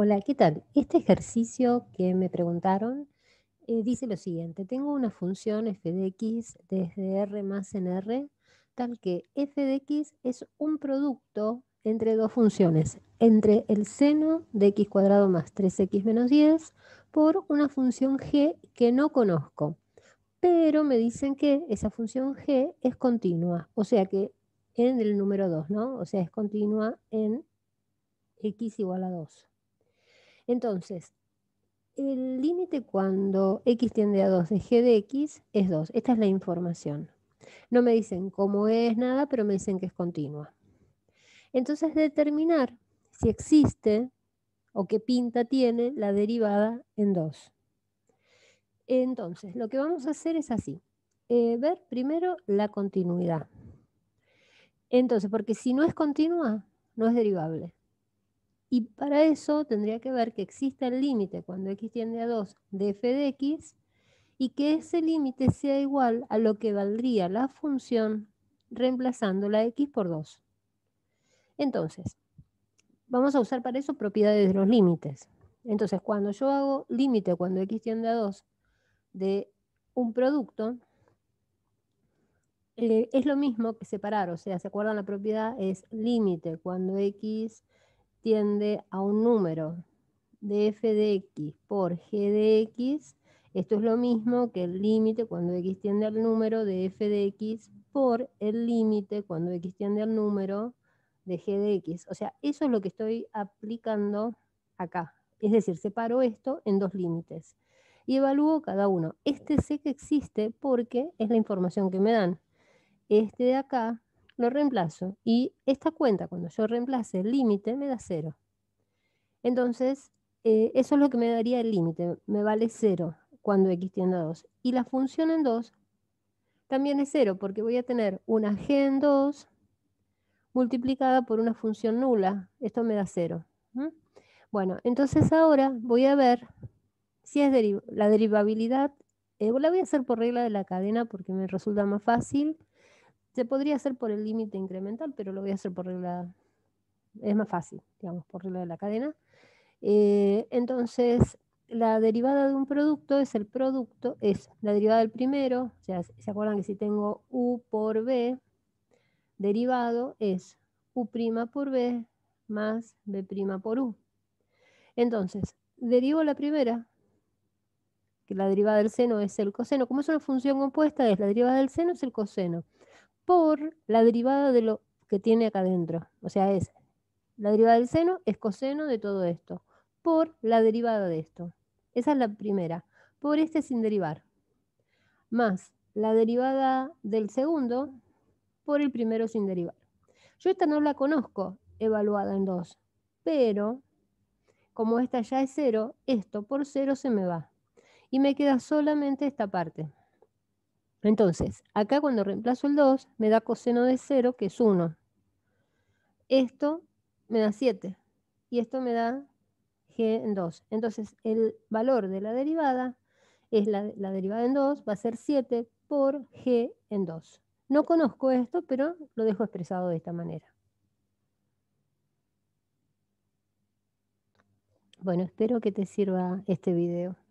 Hola, ¿qué tal? Este ejercicio que me preguntaron eh, dice lo siguiente. Tengo una función f de x desde R más en R, tal que f de x es un producto entre dos funciones, entre el seno de x cuadrado más 3x menos 10 por una función g que no conozco. Pero me dicen que esa función g es continua, o sea que en el número 2, ¿no? O sea, es continua en x igual a 2. Entonces, el límite cuando x tiende a 2 de g de x es 2. Esta es la información. No me dicen cómo es nada, pero me dicen que es continua. Entonces, determinar si existe o qué pinta tiene la derivada en 2. Entonces, lo que vamos a hacer es así. Eh, ver primero la continuidad. Entonces, porque si no es continua, no es derivable. Y para eso tendría que ver que existe el límite cuando x tiende a 2 de f de x y que ese límite sea igual a lo que valdría la función reemplazando la x por 2. Entonces, vamos a usar para eso propiedades de los límites. Entonces, cuando yo hago límite cuando x tiende a 2 de un producto, eh, es lo mismo que separar, o sea, ¿se acuerdan la propiedad? Es límite cuando x a un número de f de x por g de x, esto es lo mismo que el límite cuando x tiende al número de f de x por el límite cuando x tiende al número de g de x. O sea, eso es lo que estoy aplicando acá. Es decir, separo esto en dos límites y evalúo cada uno. Este sé que existe porque es la información que me dan. Este de acá lo reemplazo y esta cuenta cuando yo reemplace el límite me da cero Entonces, eh, eso es lo que me daría el límite, me vale cero cuando x tiende a 2. Y la función en 2 también es 0 porque voy a tener una g en 2 multiplicada por una función nula, esto me da 0. Bueno, entonces ahora voy a ver si es la derivabilidad, eh, la voy a hacer por regla de la cadena porque me resulta más fácil, se podría hacer por el límite incremental, pero lo voy a hacer por regla, es más fácil, digamos, por regla de la cadena. Eh, entonces, la derivada de un producto es el producto, es la derivada del primero, o sea, se acuerdan que si tengo u por b, derivado es u' por b más b' por u. Entonces, derivo la primera, que la derivada del seno es el coseno. Como es una función compuesta, es la derivada del seno es el coseno por la derivada de lo que tiene acá adentro. O sea, es la derivada del seno es coseno de todo esto, por la derivada de esto. Esa es la primera. Por este sin derivar. Más la derivada del segundo por el primero sin derivar. Yo esta no la conozco evaluada en 2, pero como esta ya es 0, esto por 0 se me va. Y me queda solamente esta parte. Entonces, acá cuando reemplazo el 2, me da coseno de 0, que es 1. Esto me da 7. Y esto me da g en 2. Entonces, el valor de la derivada es la, derivada en 2, va a ser 7 por g en 2. No conozco esto, pero lo dejo expresado de esta manera. Bueno, espero que te sirva este video.